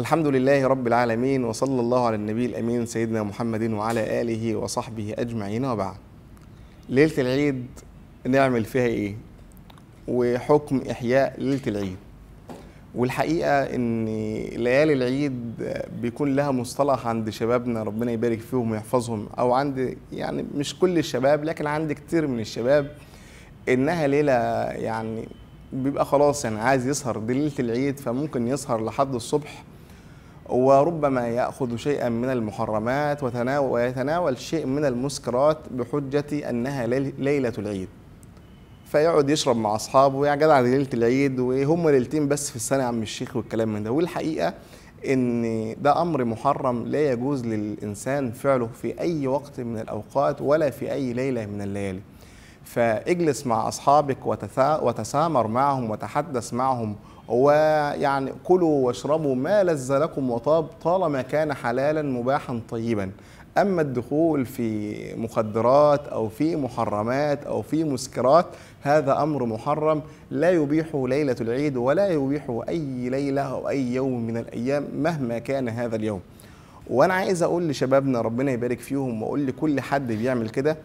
الحمد لله رب العالمين وصلى الله على النبي الأمين سيدنا محمد وعلى آله وصحبه أجمعين وبعد ليلة العيد نعمل فيها إيه وحكم إحياء ليلة العيد والحقيقة إن ليالي العيد بيكون لها مصطلح عند شبابنا ربنا يبارك فيهم ويحفظهم أو عند يعني مش كل الشباب لكن عند كتير من الشباب إنها ليلة يعني بيبقى خلاص يعني عايز يسهر دي ليله العيد فممكن يسهر لحد الصبح وربما يأخذ شيئا من المحرمات ويتناول شيء من المسكرات بحجة أنها ليلة العيد فيقعد يشرب مع أصحابه يا جدع ليلة العيد وهم ليلتين بس في السنة عم الشيخ والكلام من ده والحقيقة ان ده امر محرم لا يجوز للانسان فعله في اي وقت من الاوقات ولا في اي ليله من الليالي فاجلس مع اصحابك وتسامر معهم وتحدث معهم ويعني كلوا واشربوا ما لذ لكم وطاب طالما كان حلالا مباحا طيبا اما الدخول في مخدرات او في محرمات او في مسكرات هذا امر محرم لا يبيحه ليله العيد ولا يبيحه اي ليله او اي يوم من الايام مهما كان هذا اليوم وانا عايز اقول لشبابنا ربنا يبارك فيهم واقول لكل حد بيعمل كده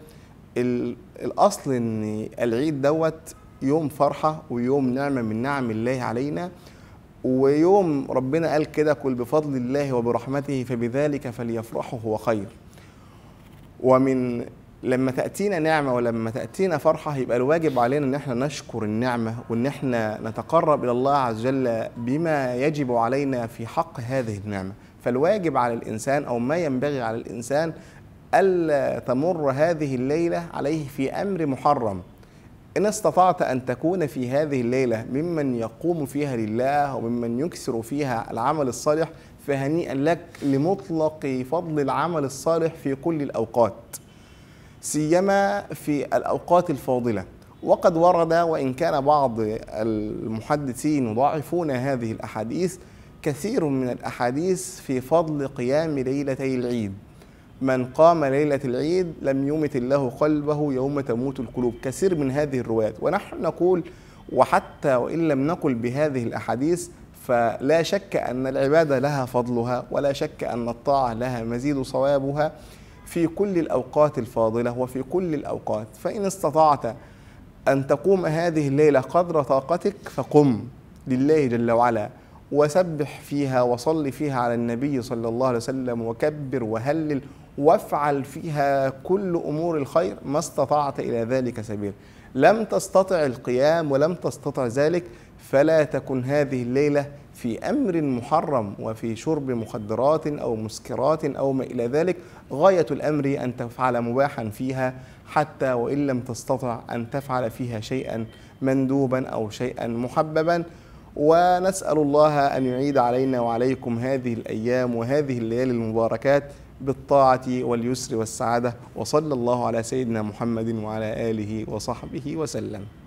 الاصل ان العيد دوت يوم فرحة ويوم نعمة من نعم الله علينا ويوم ربنا قال كده كل بفضل الله وبرحمته فبذلك فليفرحوا هو خير ومن لما تأتينا نعمة ولما تأتينا فرحة يبقى الواجب علينا إن احنا نشكر النعمة وإن احنا نتقرب إلى الله عز وجل بما يجب علينا في حق هذه النعمة فالواجب على الإنسان أو ما ينبغي على الإنسان ألا تمر هذه الليلة عليه في أمر محرم إن استطعت أن تكون في هذه الليلة ممن يقوم فيها لله وممن يكثر فيها العمل الصالح فهنيئا لك لمطلق فضل العمل الصالح في كل الأوقات سيما في الأوقات الفاضلة وقد ورد وإن كان بعض المحدثين يضاعفون هذه الأحاديث كثير من الأحاديث في فضل قيام ليلتي العيد من قام ليلة العيد لم يمت الله قلبه يوم تموت القلوب كثير من هذه الروايات ونحن نقول وحتى وإن لم نقل بهذه الأحاديث فلا شك أن العبادة لها فضلها ولا شك أن الطاعة لها مزيد صوابها في كل الأوقات الفاضلة وفي كل الأوقات فإن استطعت أن تقوم هذه الليلة قدر طاقتك فقم لله جل وعلا وسبح فيها وصل فيها على النبي صلى الله عليه وسلم وكبر وهلل وافعل فيها كل امور الخير ما استطعت الى ذلك سبيلا لم تستطع القيام ولم تستطع ذلك فلا تكن هذه الليله في امر محرم وفي شرب مخدرات او مسكرات او ما الى ذلك غايه الامر ان تفعل مباحا فيها حتى وان لم تستطع ان تفعل فيها شيئا مندوبا او شيئا محببا ونسأل الله أن يعيد علينا وعليكم هذه الأيام وهذه الليالي المباركات بالطاعة واليسر والسعادة وصلى الله على سيدنا محمد وعلى آله وصحبه وسلم